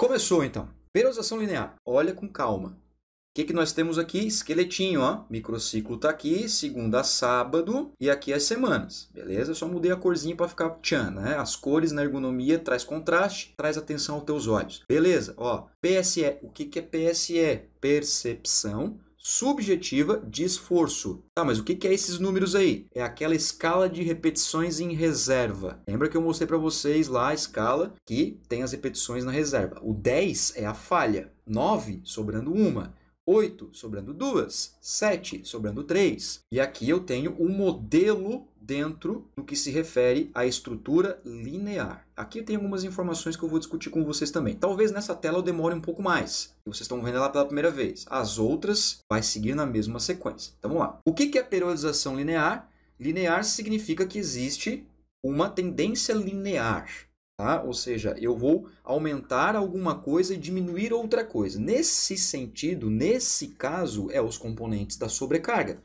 Começou então. Periodização linear. Olha com calma. O que, que nós temos aqui? Esqueletinho, ó. Microciclo tá aqui, segunda a sábado e aqui as semanas, beleza? Eu só mudei a corzinha para ficar tchan, né? As cores na ergonomia traz contraste, traz atenção aos teus olhos. Beleza? Ó, PSE. O que, que é PSE? Percepção subjetiva de esforço. Tá, mas o que é esses números aí? É aquela escala de repetições em reserva. Lembra que eu mostrei para vocês lá a escala que tem as repetições na reserva. O 10 é a falha, 9 sobrando uma. 8 sobrando 2, 7 sobrando 3. E aqui eu tenho um modelo dentro do que se refere à estrutura linear. Aqui tem algumas informações que eu vou discutir com vocês também. Talvez nessa tela eu demore um pouco mais. Vocês estão vendo ela pela primeira vez. As outras vai seguir na mesma sequência. Então vamos lá. O que é periodização linear? Linear significa que existe uma tendência linear. Tá? Ou seja, eu vou aumentar alguma coisa e diminuir outra coisa. Nesse sentido, nesse caso, é os componentes da sobrecarga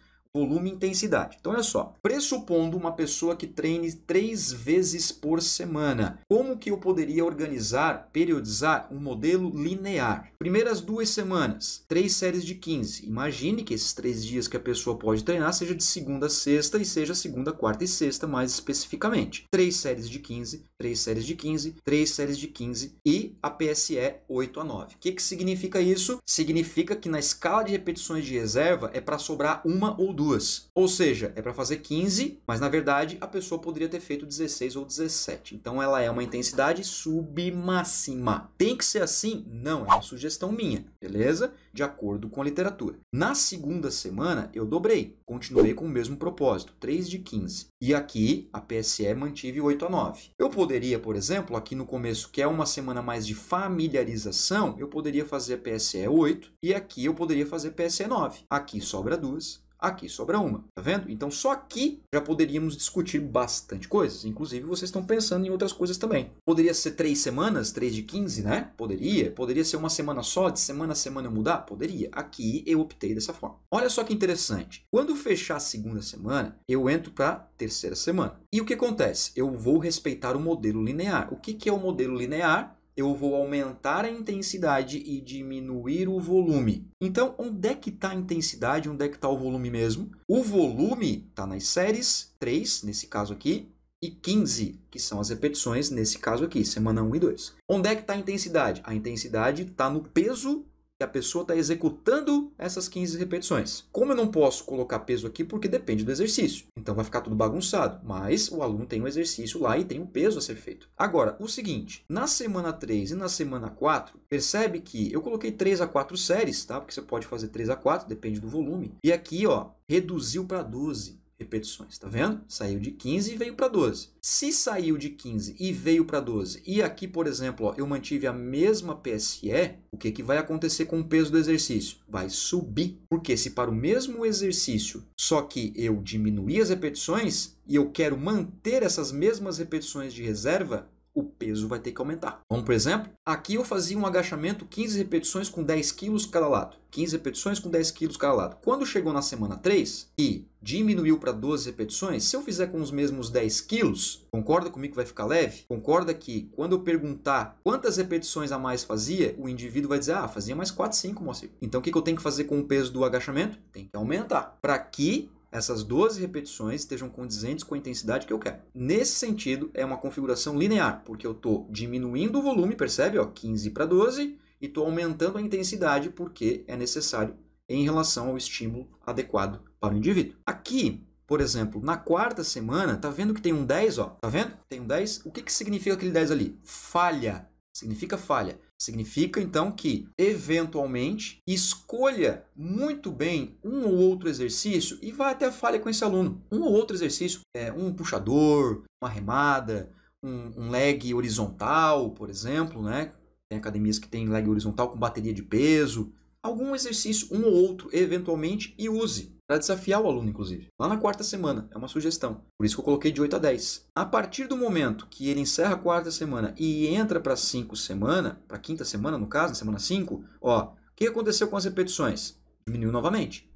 volume e intensidade. Então, olha só, pressupondo uma pessoa que treine três vezes por semana, como que eu poderia organizar, periodizar um modelo linear? Primeiras duas semanas, três séries de 15. Imagine que esses três dias que a pessoa pode treinar seja de segunda a sexta e seja segunda, quarta e sexta, mais especificamente. Três séries de 15, três séries de 15, três séries de 15 e a PSE 8 a 9. O que, que significa isso? Significa que na escala de repetições de reserva é para sobrar uma ou duas duas. Ou seja, é para fazer 15, mas na verdade a pessoa poderia ter feito 16 ou 17. Então ela é uma intensidade submáxima. Tem que ser assim? Não, é uma sugestão minha, beleza? De acordo com a literatura. Na segunda semana eu dobrei, continuei com o mesmo propósito, 3 de 15. E aqui a PSE mantive 8 a 9. Eu poderia, por exemplo, aqui no começo, que é uma semana mais de familiarização, eu poderia fazer PSE 8 e aqui eu poderia fazer PSE 9. Aqui sobra duas aqui sobra uma, tá vendo? Então só aqui já poderíamos discutir bastante coisas, inclusive vocês estão pensando em outras coisas também. Poderia ser três semanas, três de 15, né? Poderia, poderia ser uma semana só, de semana a semana mudar? Poderia, aqui eu optei dessa forma. Olha só que interessante, quando fechar a segunda semana, eu entro para terceira semana. E o que acontece? Eu vou respeitar o modelo linear. O que, que é o modelo linear? eu vou aumentar a intensidade e diminuir o volume. Então, onde é que está a intensidade? Onde é que está o volume mesmo? O volume está nas séries 3, nesse caso aqui, e 15, que são as repetições, nesse caso aqui, semana 1 e 2. Onde é que está a intensidade? A intensidade está no peso que a pessoa está executando essas 15 repetições. Como eu não posso colocar peso aqui porque depende do exercício, então vai ficar tudo bagunçado, mas o aluno tem o um exercício lá e tem o um peso a ser feito. Agora, o seguinte, na semana 3 e na semana 4, percebe que eu coloquei 3 a 4 séries, tá? Porque você pode fazer 3 a 4, depende do volume. E aqui, ó, reduziu para 12 repetições, tá vendo? Saiu de 15 e veio para 12. Se saiu de 15 e veio para 12, e aqui, por exemplo, ó, eu mantive a mesma PSE, o que, que vai acontecer com o peso do exercício? Vai subir. Porque se para o mesmo exercício, só que eu diminuí as repetições e eu quero manter essas mesmas repetições de reserva, o peso vai ter que aumentar. Vamos, por exemplo, aqui eu fazia um agachamento 15 repetições com 10 quilos cada lado. 15 repetições com 10 quilos cada lado. Quando chegou na semana 3 e diminuiu para 12 repetições, se eu fizer com os mesmos 10 quilos, concorda comigo que vai ficar leve? Concorda que quando eu perguntar quantas repetições a mais fazia, o indivíduo vai dizer, ah, fazia mais 4, 5, moça. Então o que, que eu tenho que fazer com o peso do agachamento? Tem que aumentar. Para que essas 12 repetições estejam condizentes com a intensidade que eu quero. Nesse sentido, é uma configuração linear, porque eu estou diminuindo o volume, percebe? Ó, 15 para 12, e estou aumentando a intensidade porque é necessário em relação ao estímulo adequado para o indivíduo. Aqui, por exemplo, na quarta semana, tá vendo que tem um 10, ó? Tá vendo? Tem um 10. O que, que significa aquele 10 ali? Falha. Significa falha. Significa então que, eventualmente, escolha muito bem um ou outro exercício e vá até a falha com esse aluno. Um ou outro exercício, é, um puxador, uma remada, um, um leg horizontal, por exemplo, né? Tem academias que têm leg horizontal com bateria de peso, algum exercício, um ou outro, eventualmente, e use para desafiar o aluno, inclusive. Lá na quarta semana, é uma sugestão. Por isso que eu coloquei de 8 a 10. A partir do momento que ele encerra a quarta semana e entra para cinco semana, para quinta semana, no caso, na semana 5, ó, o que aconteceu com as repetições? Diminuiu novamente.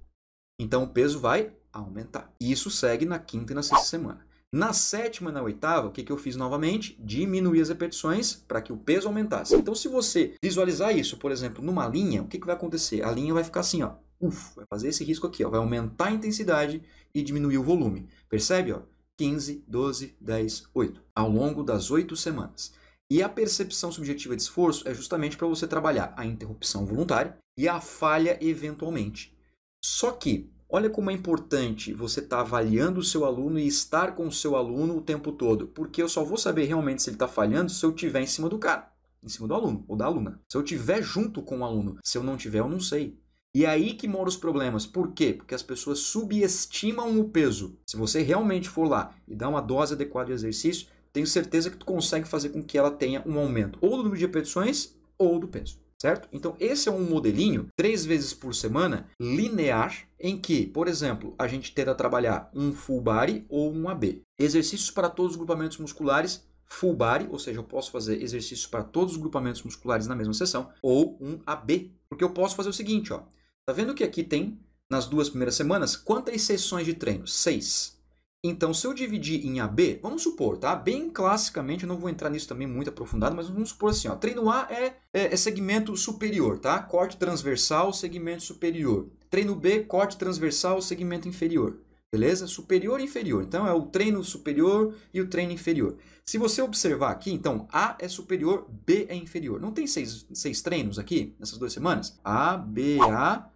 Então o peso vai aumentar. E isso segue na quinta e na sexta semana. Na sétima e na oitava, o que, que eu fiz novamente? Diminuí as repetições para que o peso aumentasse. Então, se você visualizar isso, por exemplo, numa linha, o que, que vai acontecer? A linha vai ficar assim, ó. Uf, vai fazer esse risco aqui, ó. Vai aumentar a intensidade e diminuir o volume. Percebe, ó? 15, 12, 10, 8. Ao longo das 8 semanas. E a percepção subjetiva de esforço é justamente para você trabalhar a interrupção voluntária e a falha eventualmente. Só que Olha como é importante você estar tá avaliando o seu aluno e estar com o seu aluno o tempo todo, porque eu só vou saber realmente se ele está falhando se eu tiver em cima do cara, em cima do aluno ou da aluna. Se eu tiver junto com o aluno, se eu não tiver, eu não sei. E é aí que moram os problemas. Por quê? Porque as pessoas subestimam o peso. Se você realmente for lá e dar uma dose adequada de exercício, tenho certeza que tu consegue fazer com que ela tenha um aumento ou do número de repetições ou do peso certo? Então, esse é um modelinho, três vezes por semana, linear, em que, por exemplo, a gente tenta trabalhar um full body ou um AB. Exercícios para todos os grupamentos musculares, full body, ou seja, eu posso fazer exercícios para todos os grupamentos musculares na mesma sessão, ou um AB, porque eu posso fazer o seguinte, ó. Tá vendo que aqui tem, nas duas primeiras semanas, quantas sessões de treino? Seis. Então, se eu dividir em AB, vamos supor, tá? Bem classicamente, eu não vou entrar nisso também muito aprofundado, mas vamos supor assim, ó. Treino A é, é, é segmento superior, tá? Corte transversal, segmento superior. Treino B, corte transversal, segmento inferior. Beleza? Superior e inferior. Então, é o treino superior e o treino inferior. Se você observar aqui, então, A é superior, B é inferior. Não tem seis, seis treinos aqui, nessas duas semanas? A, B, A,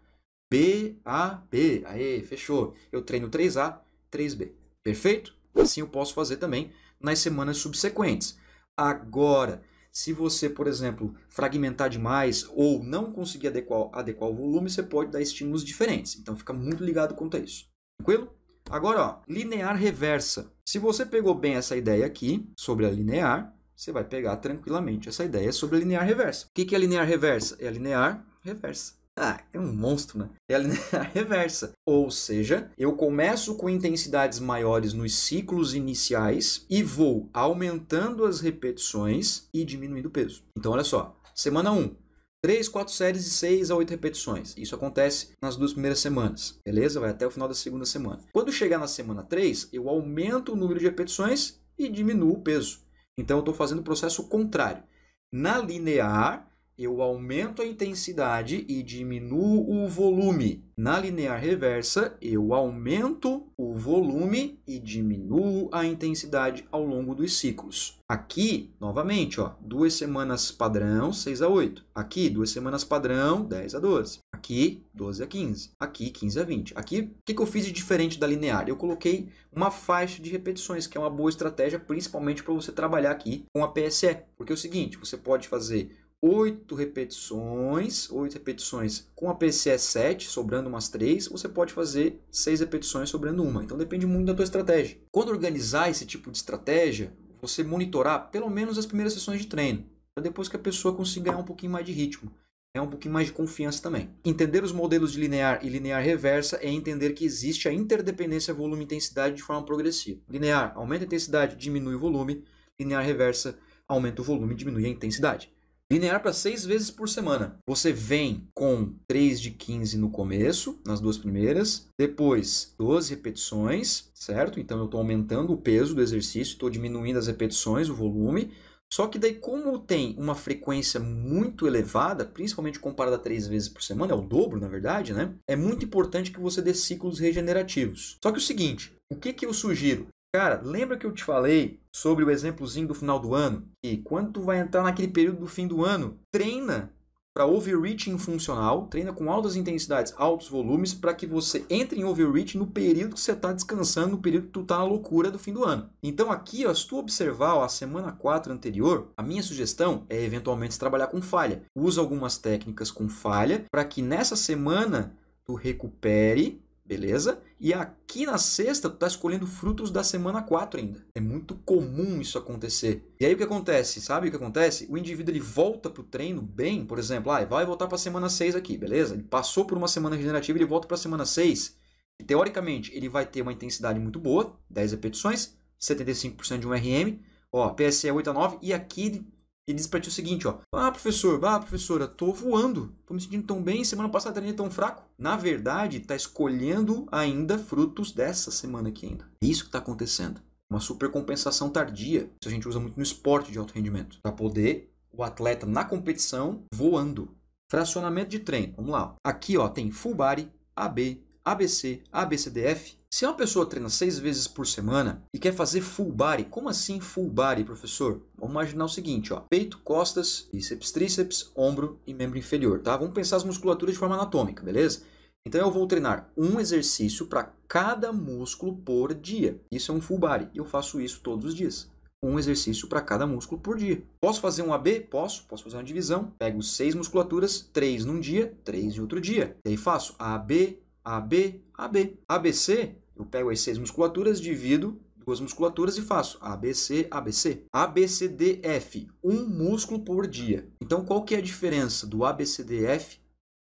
B, A, B. Aê, fechou. Eu treino 3A, 3B. Perfeito? Assim eu posso fazer também nas semanas subsequentes. Agora, se você, por exemplo, fragmentar demais ou não conseguir adequar, adequar o volume, você pode dar estímulos diferentes. Então fica muito ligado quanto a isso. Tranquilo? Agora, ó, linear reversa. Se você pegou bem essa ideia aqui sobre a linear, você vai pegar tranquilamente essa ideia sobre a linear reversa. O que é linear reversa? É a linear reversa. Ah, é um monstro, né? É a linear reversa. Ou seja, eu começo com intensidades maiores nos ciclos iniciais e vou aumentando as repetições e diminuindo o peso. Então, olha só. Semana 1, 3, 4 séries de 6 a 8 repetições. Isso acontece nas duas primeiras semanas, beleza? Vai até o final da segunda semana. Quando chegar na semana 3, eu aumento o número de repetições e diminuo o peso. Então, eu estou fazendo o processo contrário. Na linear, eu aumento a intensidade e diminuo o volume. Na linear reversa, eu aumento o volume e diminuo a intensidade ao longo dos ciclos. Aqui, novamente, ó, duas semanas padrão, 6 a 8. Aqui, duas semanas padrão, 10 a 12. Aqui, 12 a 15. Aqui, 15 a 20. Aqui, o que, que eu fiz de diferente da linear? Eu coloquei uma faixa de repetições, que é uma boa estratégia, principalmente para você trabalhar aqui com a PSE. Porque é o seguinte, você pode fazer 8 repetições, oito repetições com a PCE é 7, sobrando umas 3, você pode fazer 6 repetições sobrando uma. Então depende muito da tua estratégia. Quando organizar esse tipo de estratégia, você monitorar pelo menos as primeiras sessões de treino, para depois que a pessoa consiga ganhar um pouquinho mais de ritmo é um pouquinho mais de confiança também. Entender os modelos de linear e linear reversa é entender que existe a interdependência volume-intensidade de forma progressiva. Linear aumenta a intensidade, diminui o volume. Linear reversa aumenta o volume, diminui a intensidade linear para seis vezes por semana. Você vem com 3 de 15 no começo, nas duas primeiras, depois 12 repetições, certo? Então eu estou aumentando o peso do exercício, estou diminuindo as repetições, o volume. Só que daí, como tem uma frequência muito elevada, principalmente comparada a três vezes por semana, é o dobro, na verdade, né? É muito importante que você dê ciclos regenerativos. Só que o seguinte, o que, que eu sugiro? Cara, lembra que eu te falei sobre o exemplozinho do final do ano? E quando tu vai entrar naquele período do fim do ano, treina para overreaching funcional, treina com altas intensidades, altos volumes, para que você entre em overreach no período que você está descansando, no período que tu está na loucura do fim do ano. Então aqui, ó, se tu observar ó, a semana 4 anterior, a minha sugestão é eventualmente trabalhar com falha. Usa algumas técnicas com falha para que nessa semana tu recupere Beleza? E aqui na sexta, tu está escolhendo frutos da semana 4 ainda. É muito comum isso acontecer. E aí o que acontece? Sabe o que acontece? O indivíduo ele volta para o treino bem, por exemplo, ah, vai voltar para a semana 6 aqui, beleza? Ele passou por uma semana regenerativa, ele volta para a semana 6. E, teoricamente, ele vai ter uma intensidade muito boa, 10 repetições, 75% de um RM, ó, PSE 8 a 9, e aqui ele e diz para ti o seguinte, ó. Ah, professor, ah, professora, tô voando. Tô me sentindo tão bem, semana passada treinei é tão fraco. Na verdade, tá escolhendo ainda frutos dessa semana aqui ainda. É isso que tá acontecendo. Uma supercompensação tardia. Isso a gente usa muito no esporte de alto rendimento. Para poder o atleta na competição voando. Fracionamento de treino. Vamos lá. Aqui, ó, tem full body, AB, ABC, ABCDF, se uma pessoa treina seis vezes por semana e quer fazer full body, como assim full body, professor? Vamos imaginar o seguinte, ó, peito, costas, bíceps, tríceps, ombro e membro inferior, tá? Vamos pensar as musculaturas de forma anatômica, beleza? Então eu vou treinar um exercício para cada músculo por dia. Isso é um full body. Eu faço isso todos os dias. Um exercício para cada músculo por dia. Posso fazer um AB? Posso. Posso fazer uma divisão. Pego seis musculaturas, três num dia, três em outro dia. E aí faço AB, AB, AB. ABC, eu pego as seis musculaturas, divido duas musculaturas e faço ABC, ABC. ABCDF, um músculo por dia. Então, qual que é a diferença do ABCDF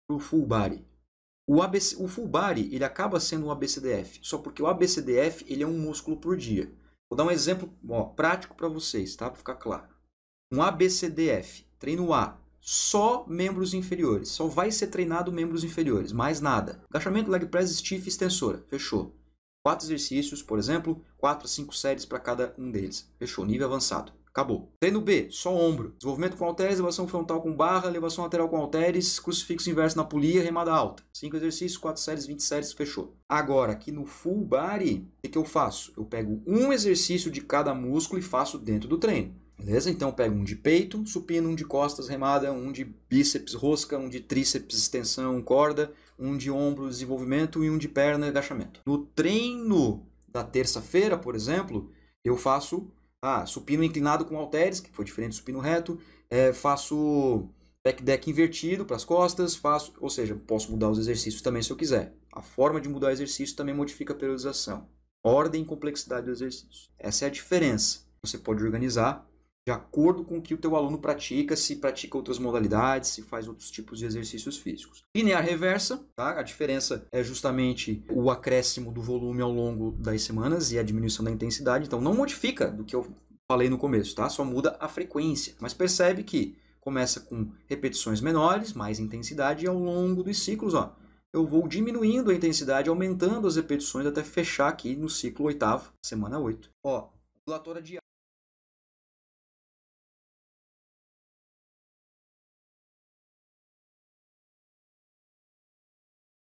para o full body? O, ABC, o full body ele acaba sendo um ABCDF, só porque o ABCDF ele é um músculo por dia. Vou dar um exemplo ó, prático para vocês, tá? para ficar claro. Um ABCDF, treino A, só membros inferiores. Só vai ser treinado membros inferiores, mais nada. Agachamento, leg press, stiff, extensora. Fechou. Quatro exercícios, por exemplo, quatro a cinco séries para cada um deles. Fechou, nível avançado. Acabou. Treino B, só ombro. Desenvolvimento com halteres, elevação frontal com barra, elevação lateral com halteres, crucifixo inverso na polia, remada alta. Cinco exercícios, quatro séries, 20 séries, fechou. Agora, aqui no full body, o que, que eu faço? Eu pego um exercício de cada músculo e faço dentro do treino. Beleza? Então pego um de peito, supino, um de costas, remada, um de bíceps, rosca, um de tríceps, extensão, corda, um de ombro, desenvolvimento e um de perna, agachamento. No treino da terça-feira, por exemplo, eu faço ah, supino inclinado com halteres, que foi diferente do supino reto, é, faço back deck invertido para as costas, faço, ou seja, posso mudar os exercícios também se eu quiser. A forma de mudar o exercício também modifica a periodização. Ordem e complexidade do exercício. Essa é a diferença. Você pode organizar de acordo com o que o teu aluno pratica, se pratica outras modalidades, se faz outros tipos de exercícios físicos. Linear reversa, tá? A diferença é justamente o acréscimo do volume ao longo das semanas e a diminuição da intensidade, então não modifica do que eu falei no começo, tá? Só muda a frequência. Mas percebe que começa com repetições menores, mais intensidade e ao longo dos ciclos, ó, eu vou diminuindo a intensidade, aumentando as repetições até fechar aqui no ciclo oitavo, semana 8. Ó,